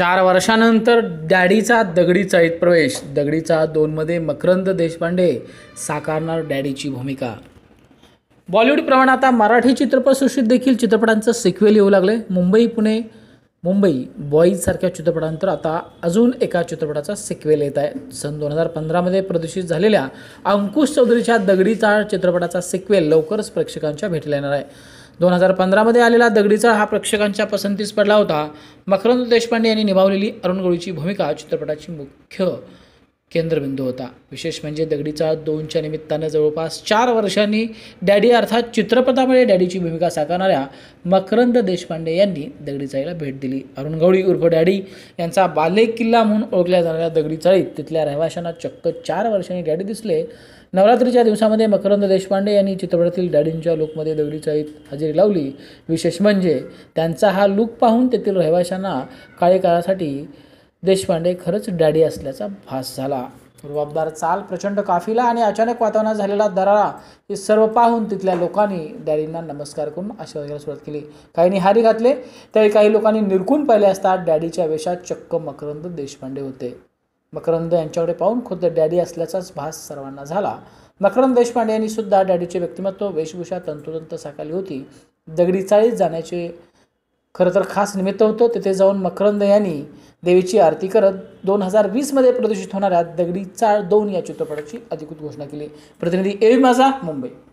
चार वर्षानंतर डॅडीचा दगडीचा प्रवेश दगडीचा दोनमध्ये मकरंद देशपांडे साकारणार डॅडीची भूमिका बॉलिवूडप्रमाणे आता मराठी चित्रपटसृष्टीत देखील चित्रपटांचं सिक्वेल येऊ लागले मुंबई पुणे मुंबई बॉईजसारख्या चित्रपटांतर आता अजून एका चित्रपटाचा सिक्वेल येत आहे सन दोन हजार पंधरामध्ये प्रदर्शित झालेल्या अंकुश चौधरीच्या दगडीचा चित्रपटाचा सिक्वेल लवकरच प्रेक्षकांच्या भेटीला येणार आहे दोन हजार पंधरामध्ये आलेला दगडीचा हा प्रेक्षकांच्या पसंतीस पडला होता मकरंद देशपांडे यांनी निभावलेली अरुण गोळीची भूमिका चित्रपटाची मुख्य केंद्रबिंदू होता विशेष म्हणजे दगडीचा दोनच्या निमित्तानं जवळपास चार वर्षांनी डॅडी अर्थात चित्रपटामध्ये डॅडीची भूमिका साकारणाऱ्या मकरंद देशपांडे यांनी दगडीचाळीला भेट दिली अरुण गवळी उर्फ डॅडी यांचा बाले किल्ला म्हणून ओळखल्या जाणाऱ्या चाळीत तिथल्या रहिवाशांना चक्क चार वर्षांनी डॅडी दिसले नवरात्रीच्या दिवसामध्ये मकरंद देशपांडे यांनी चित्रपटातील डॅडींच्या लुकमध्ये दगडीचाळीत हजेरी लावली विशेष म्हणजे त्यांचा हा लूक पाहून तेथील रहिवाशांना काळे काळासाठी देशपांडे खरंच डॅडी असल्याचा भास झाला रुबाबदार चाल प्रचंड काफिला आणि अचानक वातावरणात झालेला दरारा हे सर्व पाहून तिथल्या लोकांनी डॅडींना नमस्कार करून आशीर्वाद सुरुवात केली काहींनी हारी घातले त्यावेळी काही लोकांनी निरकून पाहिले असता डॅडीच्या वेशात चक्क मकरंद देशपांडे होते मकरंद यांच्याकडे पाहून खुद्द डॅडी असल्याचाच भास सर्वांना झाला मकरंद देशपांडे यांनी सुद्धा डॅडीचे व्यक्तिमत्व वेशभूषा तंतोतंत साकारली होती दगडी चाळीत जाण्याचे खरं तर खास निमित्त होतं तिथे जाऊन मकरंद यांनी देवीची आरती करत दोन हजार वीसमध्ये प्रदर्शित होणाऱ्या दगडी चाळ दोन या चित्रपटाची अधिकृत घोषणा केली प्रतिनिधी एवी माझा मुंबई